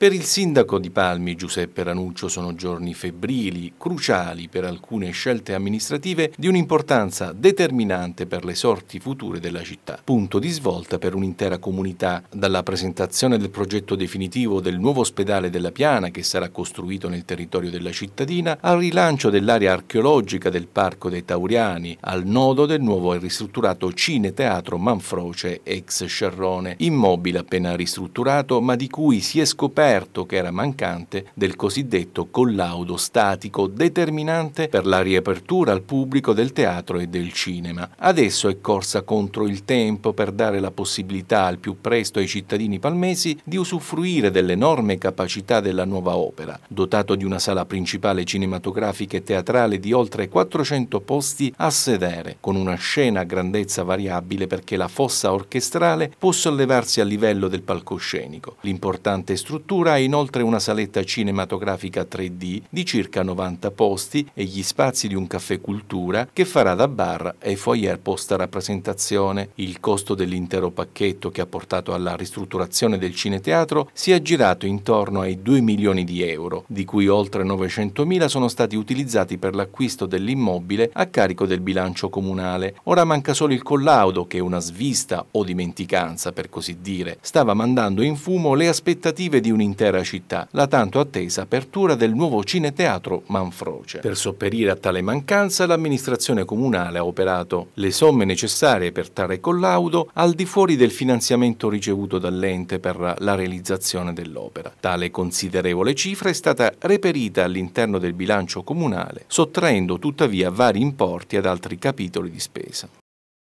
Per il sindaco di Palmi Giuseppe Ranuccio sono giorni febbrili, cruciali per alcune scelte amministrative di un'importanza determinante per le sorti future della città. Punto di svolta per un'intera comunità, dalla presentazione del progetto definitivo del nuovo ospedale della Piana che sarà costruito nel territorio della cittadina, al rilancio dell'area archeologica del Parco dei Tauriani, al nodo del nuovo e ristrutturato Cine Teatro Manfroce ex Sciarrone, immobile appena ristrutturato ma di cui si è scoperto scoperto che era mancante del cosiddetto collaudo statico determinante per la riapertura al pubblico del teatro e del cinema. Adesso è corsa contro il tempo per dare la possibilità al più presto ai cittadini palmesi di usufruire dell'enorme capacità della nuova opera. Dotato di una sala principale cinematografica e teatrale di oltre 400 posti a sedere, con una scena a grandezza variabile perché la fossa orchestrale può sollevarsi a livello del palcoscenico. L'importante struttura struttura ha inoltre una saletta cinematografica 3D di circa 90 posti e gli spazi di un caffè cultura che farà da bar e foyer posta rappresentazione. Il costo dell'intero pacchetto che ha portato alla ristrutturazione del cineteatro si è aggirato intorno ai 2 milioni di euro, di cui oltre 900 mila sono stati utilizzati per l'acquisto dell'immobile a carico del bilancio comunale. Ora manca solo il collaudo che una svista o dimenticanza per così dire. Stava mandando in fumo le aspettative di un l'intera città, la tanto attesa apertura del nuovo cineteatro Manfroce. Per sopperire a tale mancanza l'amministrazione comunale ha operato le somme necessarie per tale collaudo al di fuori del finanziamento ricevuto dall'ente per la realizzazione dell'opera. Tale considerevole cifra è stata reperita all'interno del bilancio comunale, sottraendo tuttavia vari importi ad altri capitoli di spesa.